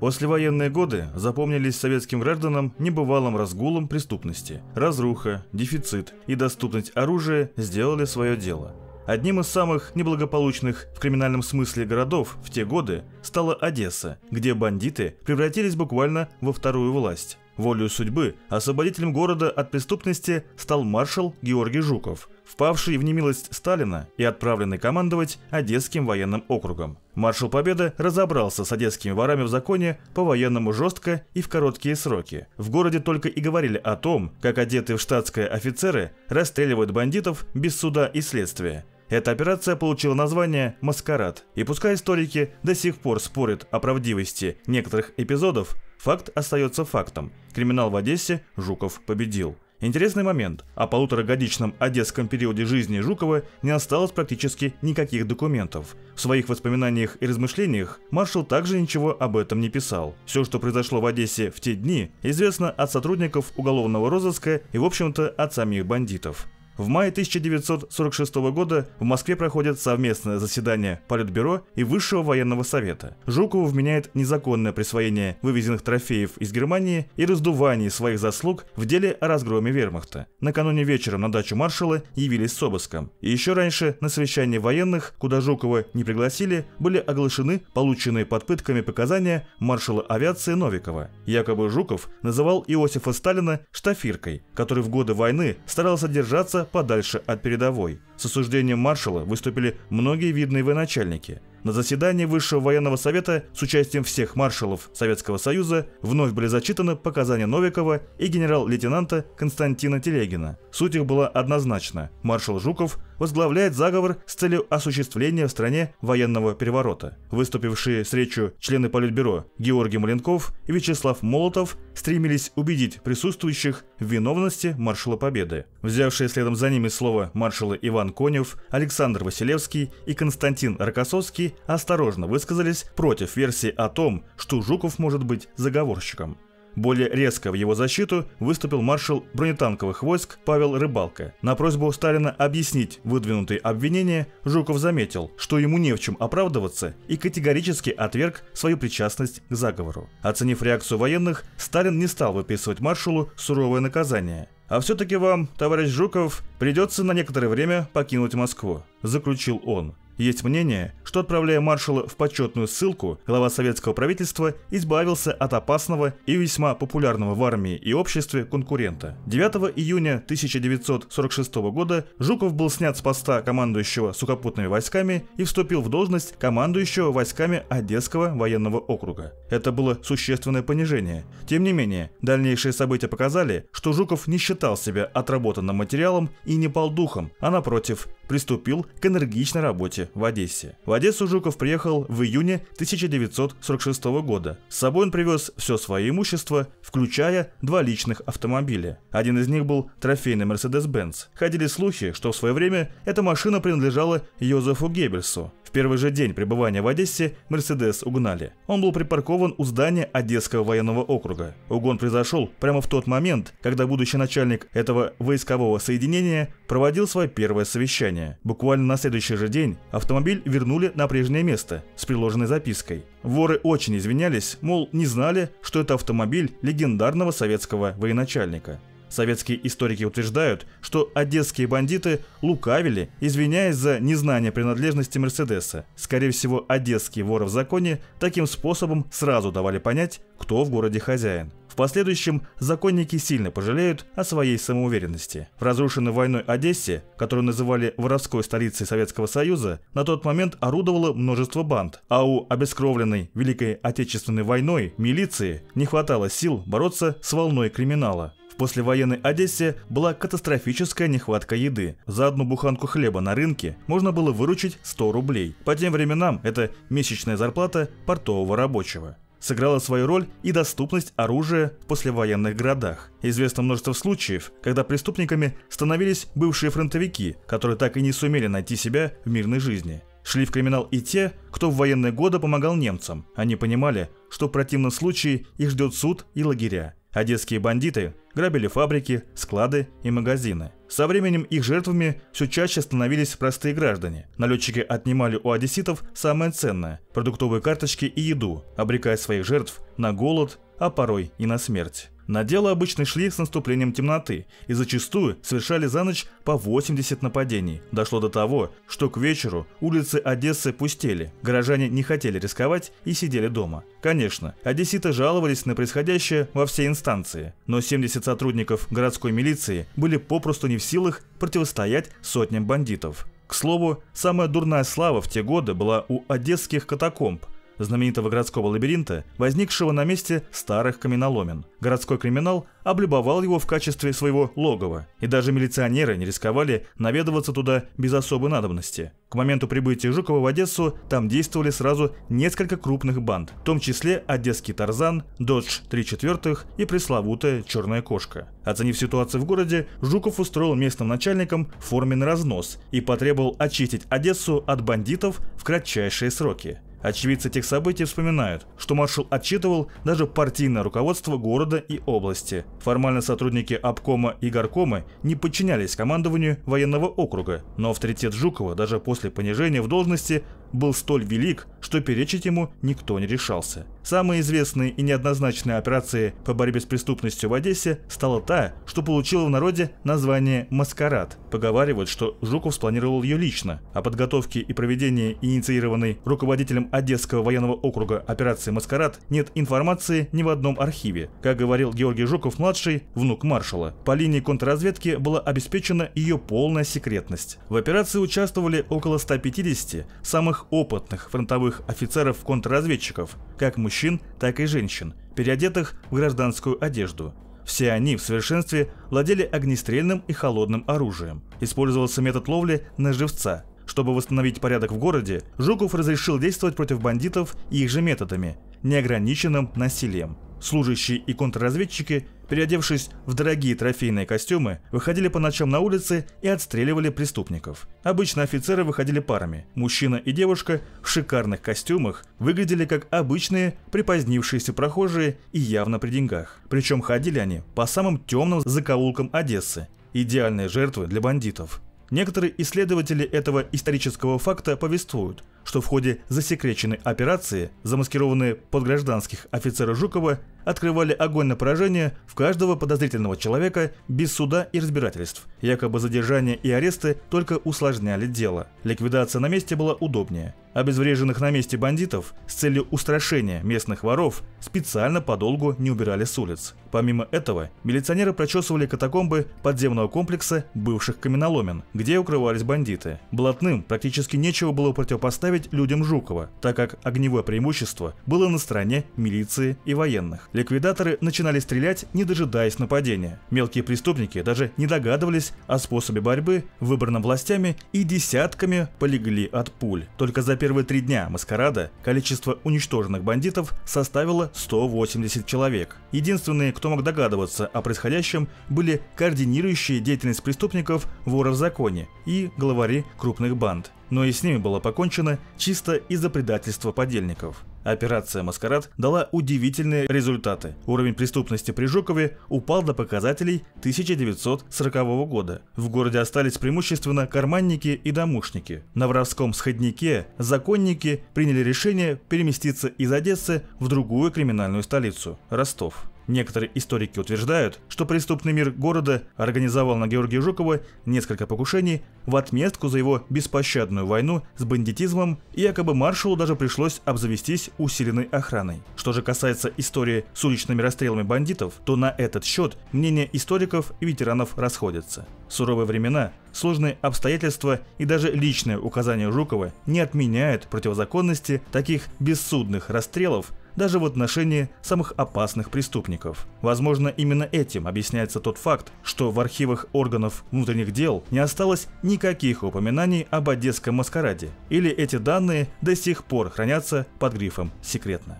Послевоенные годы запомнились советским гражданам небывалым разгулом преступности. Разруха, дефицит и доступность оружия сделали свое дело. Одним из самых неблагополучных в криминальном смысле городов в те годы стала Одесса, где бандиты превратились буквально во вторую власть. Волею судьбы освободителем города от преступности стал маршал Георгий Жуков – впавший в немилость Сталина и отправленный командовать Одесским военным округом. Маршал Победа разобрался с одесскими ворами в законе по-военному жестко и в короткие сроки. В городе только и говорили о том, как одетые в штатское офицеры расстреливают бандитов без суда и следствия. Эта операция получила название «Маскарад». И пускай историки до сих пор спорят о правдивости некоторых эпизодов, факт остается фактом. Криминал в Одессе Жуков победил. Интересный момент. О полуторагодичном одесском периоде жизни Жукова не осталось практически никаких документов. В своих воспоминаниях и размышлениях маршал также ничего об этом не писал. Все, что произошло в Одессе в те дни, известно от сотрудников уголовного розыска и, в общем-то, от самих бандитов. В мае 1946 года в Москве проходит совместное заседание Политбюро и Высшего военного совета. Жукову вменяет незаконное присвоение вывезенных трофеев из Германии и раздувание своих заслуг в деле о разгроме вермахта. Накануне вечером на дачу маршала явились с обыском. И еще раньше на совещании военных, куда Жукова не пригласили, были оглашены полученные под пытками показания маршала авиации Новикова. Якобы Жуков называл Иосифа Сталина штафиркой, который в годы войны старался держаться подальше от передовой. С осуждением маршала выступили многие видные военачальники – на заседании Высшего военного совета с участием всех маршалов Советского Союза вновь были зачитаны показания Новикова и генерал-лейтенанта Константина Телегина. Суть их была однозначна. Маршал Жуков возглавляет заговор с целью осуществления в стране военного переворота. Выступившие с речью члены Политбюро Георгий Маленков и Вячеслав Молотов стремились убедить присутствующих в виновности маршала Победы. Взявшие следом за ними слово маршалы Иван Конев, Александр Василевский и Константин Рокоссовский осторожно высказались против версии о том, что Жуков может быть заговорщиком. Более резко в его защиту выступил маршал бронетанковых войск Павел Рыбалка. На просьбу Сталина объяснить выдвинутые обвинения Жуков заметил, что ему не в чем оправдываться и категорически отверг свою причастность к заговору. Оценив реакцию военных, Сталин не стал выписывать маршалу суровое наказание. «А все-таки вам, товарищ Жуков, придется на некоторое время покинуть Москву», – заключил он. Есть мнение, что отправляя маршала в почетную ссылку, глава советского правительства избавился от опасного и весьма популярного в армии и обществе конкурента. 9 июня 1946 года Жуков был снят с поста командующего сухопутными войсками и вступил в должность командующего войсками Одесского военного округа. Это было существенное понижение. Тем не менее, дальнейшие события показали, что Жуков не считал себя отработанным материалом и не пал духом, а напротив, приступил к энергичной работе в Одессе. В Одессу Жуков приехал в июне 1946 года. С собой он привез все свое имущество, включая два личных автомобиля. Один из них был трофейный Mercedes-Benz. Ходили слухи, что в свое время эта машина принадлежала Йозефу Геббельсу первый же день пребывания в Одессе Мерседес угнали. Он был припаркован у здания Одесского военного округа. Угон произошел прямо в тот момент, когда будущий начальник этого войскового соединения проводил свое первое совещание. Буквально на следующий же день автомобиль вернули на прежнее место с приложенной запиской. Воры очень извинялись, мол, не знали, что это автомобиль легендарного советского военачальника. Советские историки утверждают, что одесские бандиты лукавили, извиняясь за незнание принадлежности Мерседеса. Скорее всего, одесские воры в законе таким способом сразу давали понять, кто в городе хозяин. В последующем законники сильно пожалеют о своей самоуверенности. В разрушенной войной Одессе, которую называли воровской столицей Советского Союза, на тот момент орудовало множество банд, а у обескровленной Великой Отечественной войной милиции не хватало сил бороться с волной криминала. В послевоенной Одессе была катастрофическая нехватка еды. За одну буханку хлеба на рынке можно было выручить 100 рублей. По тем временам это месячная зарплата портового рабочего сыграла свою роль и доступность оружия в послевоенных городах. Известно множество случаев, когда преступниками становились бывшие фронтовики, которые так и не сумели найти себя в мирной жизни. Шли в криминал и те, кто в военные годы помогал немцам. Они понимали, что в противном случае их ждет суд и лагеря. Одесские бандиты грабили фабрики, склады и магазины. Со временем их жертвами все чаще становились простые граждане. Налетчики отнимали у одесситов самое ценное – продуктовые карточки и еду, обрекая своих жертв на голод, а порой и на смерть. На дело обычно шли с наступлением темноты и зачастую совершали за ночь по 80 нападений. Дошло до того, что к вечеру улицы Одессы пустели, горожане не хотели рисковать и сидели дома. Конечно, одесситы жаловались на происходящее во все инстанции, но 70 сотрудников городской милиции были попросту не в силах противостоять сотням бандитов. К слову, самая дурная слава в те годы была у одесских катакомб – знаменитого городского лабиринта, возникшего на месте старых каменоломен. Городской криминал облюбовал его в качестве своего логова, и даже милиционеры не рисковали наведываться туда без особой надобности. К моменту прибытия Жукова в Одессу там действовали сразу несколько крупных банд, в том числе одесский Тарзан, Додж 3 четвертых и пресловутая Черная кошка. Оценив ситуацию в городе, Жуков устроил местным начальникам форменный разнос и потребовал очистить Одессу от бандитов в кратчайшие сроки. Очевидцы тех событий вспоминают, что маршал отчитывал даже партийное руководство города и области. Формально сотрудники обкома и горкома не подчинялись командованию военного округа, но авторитет Жукова даже после понижения в должности был столь велик, что перечить ему никто не решался. Самой известной и неоднозначной операцией по борьбе с преступностью в Одессе стала та, что получила в народе название «Маскарад». Поговаривают, что Жуков спланировал ее лично. О подготовке и проведении инициированной руководителем Одесского военного округа операции «Маскарад» нет информации ни в одном архиве. Как говорил Георгий Жуков-младший, внук маршала, по линии контрразведки была обеспечена ее полная секретность. В операции участвовали около 150 самых опытных фронтовых офицеров-контрразведчиков, как мужчин, мужчин, так и женщин, переодетых в гражданскую одежду. Все они в совершенстве владели огнестрельным и холодным оружием. Использовался метод ловли на живца. Чтобы восстановить порядок в городе, Жуков разрешил действовать против бандитов их же методами, неограниченным насилием. Служащие и контрразведчики, переодевшись в дорогие трофейные костюмы, выходили по ночам на улицы и отстреливали преступников. Обычно офицеры выходили парами. Мужчина и девушка в шикарных костюмах выглядели как обычные припозднившиеся прохожие и явно при деньгах. Причем ходили они по самым темным закоулкам Одессы. Идеальные жертвы для бандитов. Некоторые исследователи этого исторического факта повествуют – что в ходе засекреченной операции, замаскированные под гражданских офицеры Жукова, открывали огонь на поражение в каждого подозрительного человека без суда и разбирательств. Якобы задержания и аресты только усложняли дело. Ликвидация на месте была удобнее. Обезвреженных на месте бандитов с целью устрашения местных воров специально подолгу не убирали с улиц. Помимо этого, милиционеры прочесывали катакомбы подземного комплекса бывших каменоломен, где укрывались бандиты. Блатным практически нечего было противопоставить людям Жукова, так как огневое преимущество было на стороне милиции и военных. Ликвидаторы начинали стрелять, не дожидаясь нападения. Мелкие преступники даже не догадывались о способе борьбы, выбранном властями и десятками полегли от пуль. Только за первый первые три дня маскарада количество уничтоженных бандитов составило 180 человек. Единственные, кто мог догадываться о происходящем, были координирующие деятельность преступников, воры в законе и главари крупных банд. Но и с ними было покончено чисто из-за предательства подельников. Операция «Маскарад» дала удивительные результаты. Уровень преступности при Жукове упал до показателей 1940 года. В городе остались преимущественно карманники и домушники. На воровском сходнике законники приняли решение переместиться из Одессы в другую криминальную столицу – Ростов. Некоторые историки утверждают, что преступный мир города организовал на Георгия Жукова несколько покушений в отместку за его беспощадную войну с бандитизмом, и якобы маршалу даже пришлось обзавестись усиленной охраной. Что же касается истории с уличными расстрелами бандитов, то на этот счет мнения историков и ветеранов расходятся. Суровые времена, сложные обстоятельства и даже личное указание Жукова не отменяют противозаконности таких бессудных расстрелов, даже в отношении самых опасных преступников. Возможно, именно этим объясняется тот факт, что в архивах органов внутренних дел не осталось никаких упоминаний об одесском маскараде, или эти данные до сих пор хранятся под грифом «секретно».